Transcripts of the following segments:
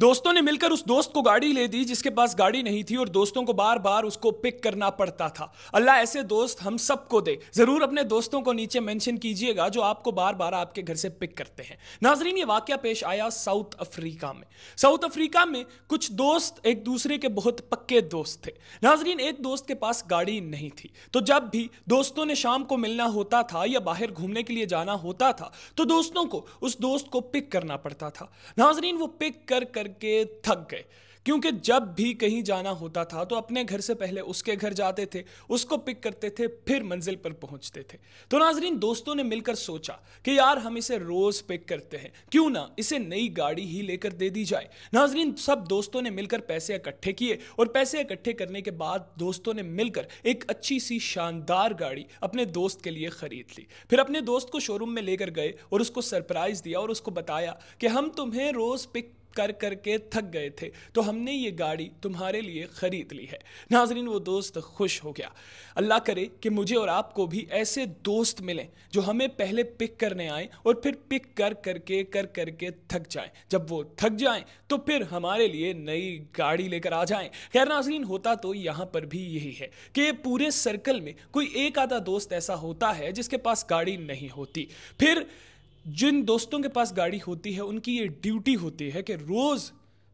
दोस्तों ने मिलकर उस दोस्त को गाड़ी ले दी जिसके पास गाड़ी नहीं थी और दोस्तों को बार बार उसको पिक करना पड़ता था अल्लाह ऐसे दोस्त हम सबको दे जरूर अपने दोस्तों को नीचे मेंशन कीजिएगा जो आपको बार बार आपके घर से पिक करते हैं नाजरीन ये वाक्य पेश आया साउथ अफ्रीका में साउथ अफ्रीका में कुछ दोस्त एक दूसरे के बहुत पक्के दोस्त थे नाजरीन एक दोस्त के पास गाड़ी नहीं थी तो जब भी दोस्तों ने शाम को मिलना होता था या बाहर घूमने के लिए जाना होता था तो दोस्तों को उस दोस्त को पिक करना पड़ता था नाजरीन वो पिक कर कर करके थक गए क्योंकि जब भी कहीं जाना होता था तो अपने घर से पहले उसके घर जाते थे उसको पिक करते थे फिर मंजिल पर पहुंचते थे तो नाजरीन दोस्तों ने मिलकर सोचा कि यार हम इसे रोज पिक करते हैं क्यों ना इसे नई गाड़ी ही लेकर दे दी जाए नाजरीन सब दोस्तों ने मिलकर पैसे इकट्ठे किए और पैसे इकट्ठे करने के बाद दोस्तों ने मिलकर एक अच्छी सी शानदार गाड़ी अपने दोस्त के लिए खरीद ली फिर अपने दोस्त को शोरूम में लेकर गए और उसको सरप्राइज दिया और उसको बताया कि हम तुम्हें रोज पिक कर कर के थक गए थे तो हमने ये गाड़ी तुम्हारे लिए ख़रीद ली है नाजरीन वो दोस्त खुश हो गया अल्लाह करे कि मुझे और आपको भी ऐसे दोस्त मिलें जो हमें पहले पिक करने आए और फिर पिक कर करके कर करके थक जाएं जब वो थक जाएं तो फिर हमारे लिए नई गाड़ी लेकर आ जाएं खैर नाजरीन होता तो यहाँ पर भी यही है कि पूरे सर्कल में कोई एक आधा दोस्त ऐसा होता है जिसके पास गाड़ी नहीं होती फिर जिन दोस्तों के पास गाड़ी होती है उनकी ये ड्यूटी होती है कि रोज़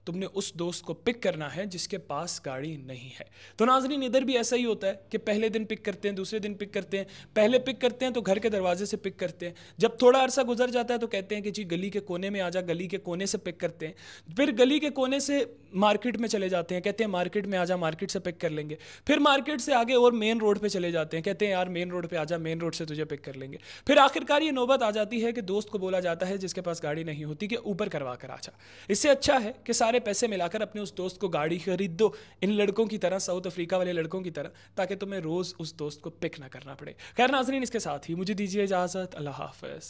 तुमने उस दोस्त को पिक करना है जिसके पास गाड़ी नहीं है तो नाजरीन इधर भी ऐसा ही होता है कि पहले दिन पिक करते हैं दूसरे दिन पिक करते हैं पहले पिक करते हैं तो घर के दरवाजे से पिक करते हैं जब थोड़ा अरसा गुजर जाता है तो कहते हैं कि जी गली के कोने में आ जा गली के कोने से पिक करते हैं फिर गली के कोने से मार्केट में चले जाते हैं कहते हैं मार्केट में आ जा मार्केट से पिक कर लेंगे फिर मार्केट से आगे और मेन रोड पर चले जाते हैं कहते हैं यार मेन रोड पर आ जा मेन रोड से तुझे पिक कर लेंगे फिर आखिरकार ये नौबत आ जाती है कि दोस्त को बोला जाता है जिसके पास गाड़ी नहीं होती कि ऊपर करवा कर आ जा इससे अच्छा है कि सारे सारे पैसे मिलाकर अपने उस दोस्त को गाड़ी खरीद दो इन लड़कों की तरह साउथ अफ्रीका वाले लड़कों की तरह ताकि तुम्हें रोज़ उस दोस्त को पिक ना करना पड़े खैर नाजरीन इसके साथ ही मुझे दीजिए इजाज़त अल्लाह हाफ